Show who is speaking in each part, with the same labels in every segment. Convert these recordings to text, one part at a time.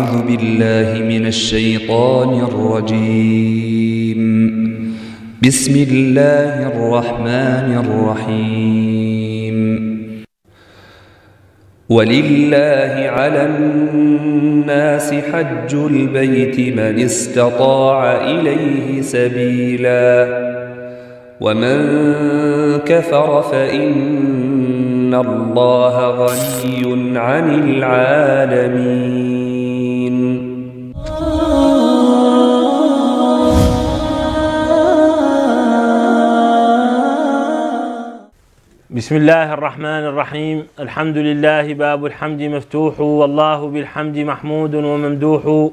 Speaker 1: أعوذ بالله من الشيطان الرجيم بسم الله الرحمن الرحيم ولله على الناس حج البيت من استطاع إليه سبيلا ومن كفر فإن الله غني عن العالمين بسم الله الرحمن الرحيم الحمد لله باب الحمد مفتوح والله بالحمد محمود وممدوح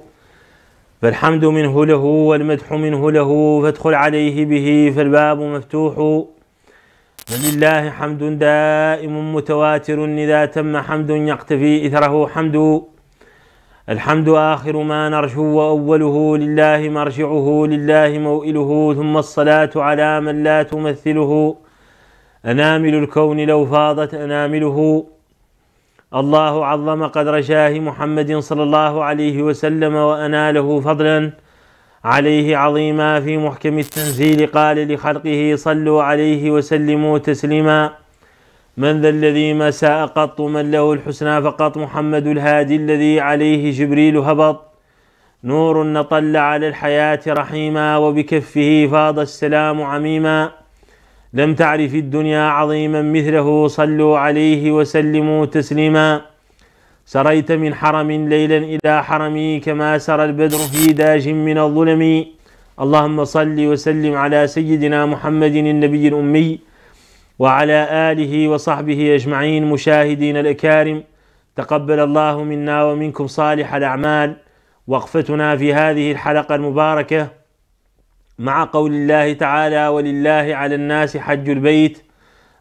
Speaker 1: فالحمد منه له والمدح منه له فادخل عليه به فالباب مفتوح ولله حمد دائم متواتر إذا تم حمد يقتفي إثره حمد الحمد آخر ما نرجو وأوله لله مرجعه لله موئله ثم الصلاة على من لا تمثله أنامل الكون لو فاضت أنامله الله عظم قدر شاه محمد صلى الله عليه وسلم وأناله فضلا عليه عظيما في محكم التنزيل قال لخلقه صلوا عليه وسلموا تسليما من ذا الذي ما ساء قط من له الحسنى فقط محمد الهادي الذي عليه جبريل هبط نور نطل على الحياة رحيما وبكفه فاض السلام عميما لم تعرف الدنيا عظيما مثله صلوا عليه وسلموا تسليما سريت من حرم ليلا إلى حرمي كما سرى البدر في داج من الظلم اللهم صل وسلم على سيدنا محمد النبي الأمي وعلى آله وصحبه أجمعين مشاهدين الأكارم تقبل الله منا ومنكم صالح الأعمال وقفتنا في هذه الحلقة المباركة مع قول الله تعالى ولله على الناس حج البيت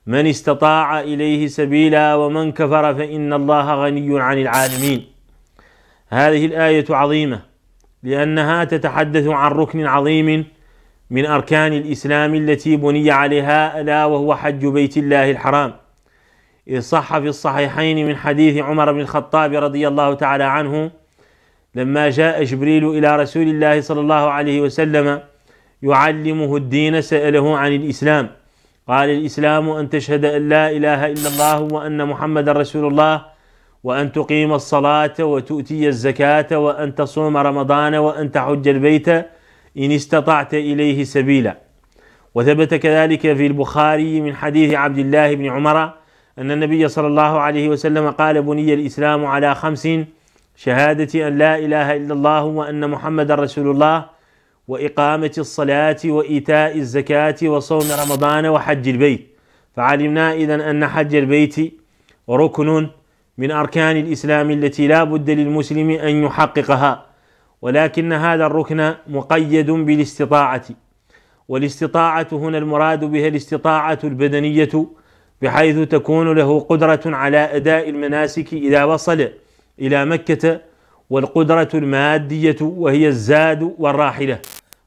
Speaker 1: من استطاع اليه سبيلا ومن كفر فان الله غني عن العالمين هذه الايه عظيمه لانها تتحدث عن ركن عظيم من اركان الاسلام التي بني عليها الا وهو حج بيت الله الحرام اذ صح في الصحيحين من حديث عمر بن الخطاب رضي الله تعالى عنه لما جاء جبريل الى رسول الله صلى الله عليه وسلم يعلمه الدين سأله عن الإسلام قال الإسلام أن تشهد أن لا إله إلا الله وأن محمد رسول الله وأن تقيم الصلاة وتؤتي الزكاة وأن تصوم رمضان وأن تحج البيت إن استطعت إليه سبيلا وثبت كذلك في البخاري من حديث عبد الله بن عمر أن النبي صلى الله عليه وسلم قال بني الإسلام على خمس شهادة أن لا إله إلا الله وأن محمد رسول الله وإقامة الصلاة وإيتاء الزكاة وصوم رمضان وحج البيت فعلمنا إذا أن حج البيت ركن من أركان الإسلام التي لا بد للمسلم أن يحققها ولكن هذا الركن مقيد بالاستطاعة والاستطاعة هنا المراد بها الاستطاعة البدنية بحيث تكون له قدرة على أداء المناسك إذا وصل إلى مكة والقدرة المادية وهي الزاد والراحلة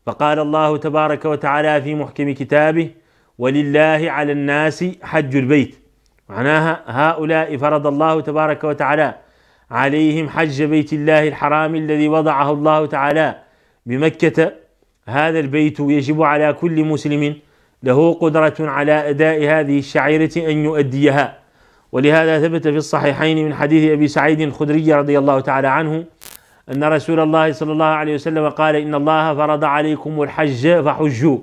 Speaker 1: فقال الله تبارك وتعالى في محكم كتابه ولله على الناس حج البيت معناها هؤلاء فرض الله تبارك وتعالى عليهم حج بيت الله الحرام الذي وضعه الله تعالى بمكة هذا البيت يجب على كل مسلم له قدرة على أداء هذه الشعيرة أن يؤديها ولهذا ثبت في الصحيحين من حديث أبي سعيد الخدري رضي الله تعالى عنه أن رسول الله صلى الله عليه وسلم قال إن الله فرض عليكم الحج فحجوا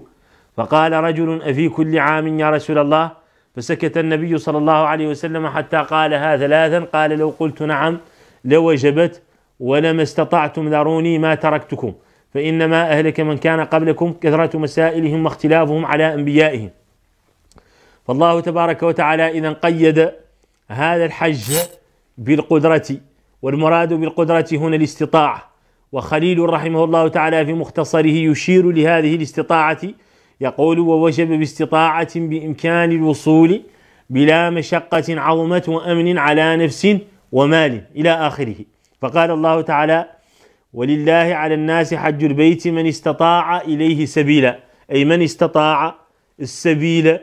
Speaker 1: فقال رجل أفي كل عام يا رسول الله فسكت النبي صلى الله عليه وسلم حتى قالها ثلاثا قال لو قلت نعم لوجبت ولما استطعتم ذروني ما تركتكم فإنما أهلك من كان قبلكم كثرة مسائلهم واختلافهم على أنبيائهم فالله تبارك وتعالى إذا قيد هذا الحج بالقدرة والمراد بالقدرة هنا الاستطاعة وخليل رحمه الله تعالى في مختصره يشير لهذه الاستطاعة يقول ووجب باستطاعة بإمكان الوصول بلا مشقة عظمة وأمن على نفس ومال إلى آخره فقال الله تعالى ولله على الناس حج البيت من استطاع إليه سبيلا أي من استطاع السبيل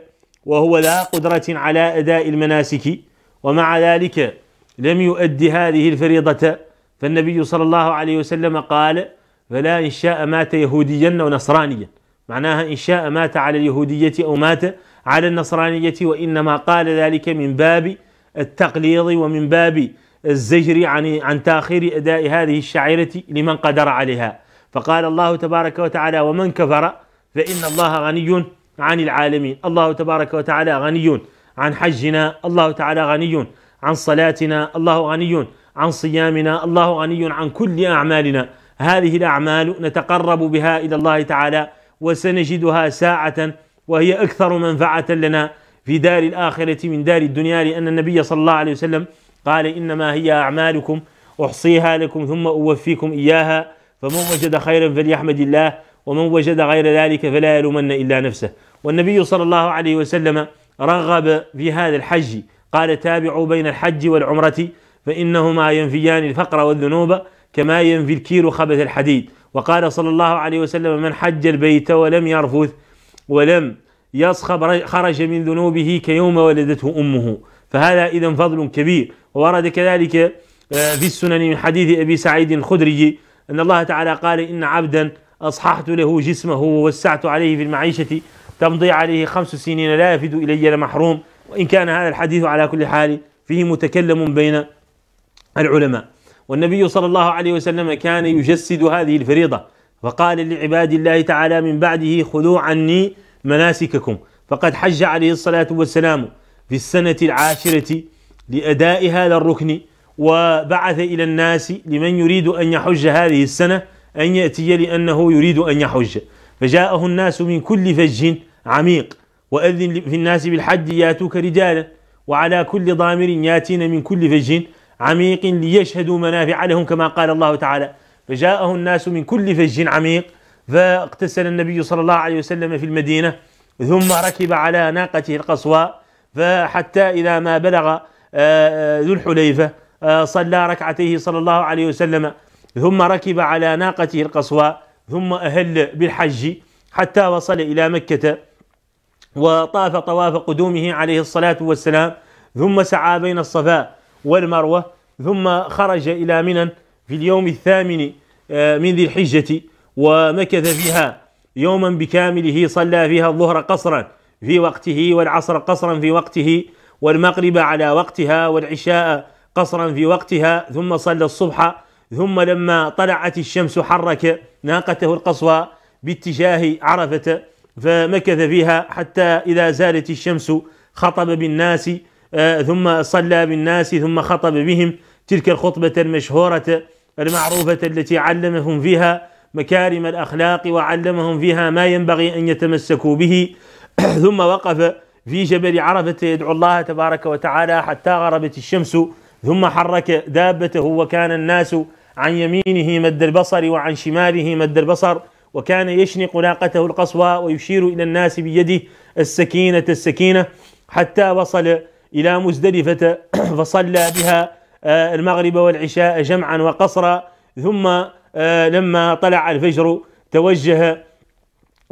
Speaker 1: وهو لا قدرة على أداء المناسك ومع ذلك لم يؤدي هذه الفريضة فالنبي صلى الله عليه وسلم قال فلا إن شاء مات يهوديا أو نصرانيا معناها إن شاء مات على اليهودية أو مات على النصرانية وإنما قال ذلك من باب التقليض ومن باب الزجر عن عن تاخير أداء هذه الشعيرة لمن قدر عليها فقال الله تبارك وتعالى ومن كفر فإن الله غني عن العالمين الله تبارك وتعالى غني عن حجنا الله تعالى غني عن صلاتنا الله غني عن صيامنا الله غني عن كل أعمالنا هذه الأعمال نتقرب بها إلى الله تعالى وسنجدها ساعة وهي أكثر منفعة لنا في دار الآخرة من دار الدنيا لأن النبي صلى الله عليه وسلم قال إنما هي أعمالكم أحصيها لكم ثم أوفيكم إياها فمن وجد خيرا فليحمد الله ومن وجد غير ذلك فلا يلومن إلا نفسه والنبي صلى الله عليه وسلم رغب في هذا الحج قال تابعوا بين الحج والعمرة فإنهما ينفيان الفقر والذنوب كما ينفي الكير خبث الحديد وقال صلى الله عليه وسلم من حج البيت ولم يرفث ولم يصخب خرج من ذنوبه كيوم ولدته أمه فهذا إذا فضل كبير وورد كذلك آه، في السنن من حديث أبي سعيد الخدري أن الله تعالى قال إن عبدا أصححت له جسمه ووسعت عليه في المعيشة تمضي عليه خمس سنين لا يفد إلي لمحروم وإن كان هذا الحديث على كل حال فيه متكلم بين العلماء والنبي صلى الله عليه وسلم كان يجسد هذه الفريضة فقال لعباد الله تعالى من بعده خذوا عني مناسككم فقد حج عليه الصلاة والسلام في السنة العاشرة لأداء هذا الركن وبعث إلى الناس لمن يريد أن يحج هذه السنة أن يأتي لأنه يريد أن يحج فجاءه الناس من كل فج عميق وأذن في الناس بالحج ياتوك رجالا وعلى كل ضامر ياتين من كل فج عميق ليشهدوا منافع لهم كما قال الله تعالى فجاءه الناس من كل فج عميق فاغتسل النبي صلى الله عليه وسلم في المدينة ثم ركب على ناقته القصواء فحتى إذا ما بلغ آه، آه، ذو الحليفة آه، صلى ركعتيه صلى الله عليه وسلم ثم ركب على ناقته القصواء ثم أهل بالحج حتى وصل إلى مكة وطاف طواف قدومه عليه الصلاة والسلام ثم سعى بين الصفا والمروة ثم خرج إلى منى في اليوم الثامن آه، من ذي الحجة ومكث فيها يوما بكامله صلى فيها الظهر قصرا في وقته والعصر قصرا في وقته والمغرب على وقتها والعشاء قصرا في وقتها ثم صلى الصبح ثم لما طلعت الشمس حرك ناقته القصوى باتجاه عرفة فمكث فيها حتى إذا زالت الشمس خطب بالناس آه، ثم صلى بالناس ثم خطب بهم تلك الخطبة المشهورة المعروفة التي علمهم فيها مكارم الأخلاق وعلمهم فيها ما ينبغي أن يتمسكوا به ثم وقف في جبل عرفة يدعو الله تبارك وتعالى حتى غربت الشمس ثم حرك دابته وكان الناس عن يمينه مد البصر وعن شماله مد البصر وكان يشنق ناقته القصوى ويشير الى الناس بيده السكينه السكينه حتى وصل الى مزدلفه فصلى بها آه، المغرب والعشاء جمعا وقصرا ثم آه، لما طلع الفجر توجه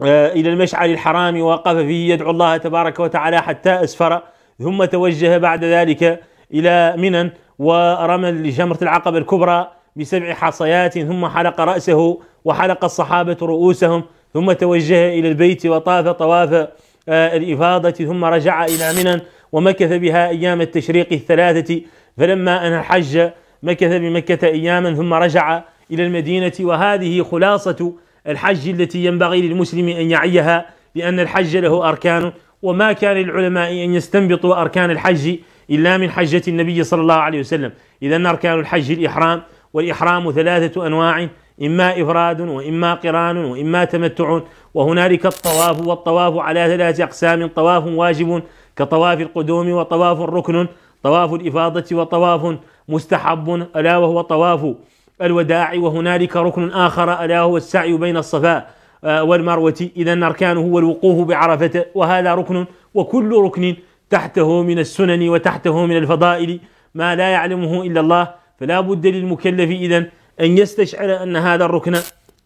Speaker 1: آه، الى المشعر الحرام ووقف فيه يدعو الله تبارك وتعالى حتى اسفر ثم توجه بعد ذلك الى منن ورمى لجمره العقبه الكبرى بسبع حصيات ثم حلق رأسه وحلق الصحابة رؤوسهم ثم توجه إلى البيت وطاف طواف آه، الإفاضة ثم رجع إلى منى ومكث بها أيام التشريق الثلاثة فلما أن الحج مكث بمكة أياما ثم رجع إلى المدينة وهذه خلاصة الحج التي ينبغي للمسلم أن يعيها لأن الحج له أركان وما كان للعلماء أن يستنبطوا أركان الحج إلا من حجة النبي صلى الله عليه وسلم إذا أركان الحج الإحرام والإحرام ثلاثة أنواع إما إفراد وإما قران وإما تمتع وهنالك الطواف والطواف على ثلاث أقسام طواف واجب كطواف القدوم وطواف ركن طواف الإفاضة وطواف مستحب ألا وهو طواف الوداع وهنالك ركن آخر ألا هو السعي بين الصفاء آه، والمروة إذا أركانه هو الوقوف بعرفة وهذا ركن وكل ركن تحته من السنن وتحته من الفضائل ما لا يعلمه إلا الله فلا بد للمكلف إذا أن يستشعر أن هذا الركن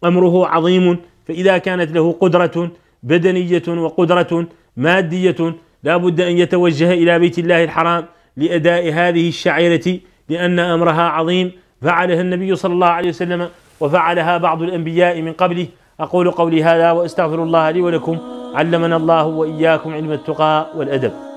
Speaker 1: أمره عظيم فإذا كانت له قدرة بدنية وقدرة مادية لا بد أن يتوجه إلى بيت الله الحرام لأداء هذه الشعيرة لأن أمرها عظيم فعلها النبي صلى الله عليه وسلم وفعلها بعض الأنبياء من قبله أقول قولي هذا وأستغفر الله لي ولكم علمنا الله وإياكم علم التقى والأدب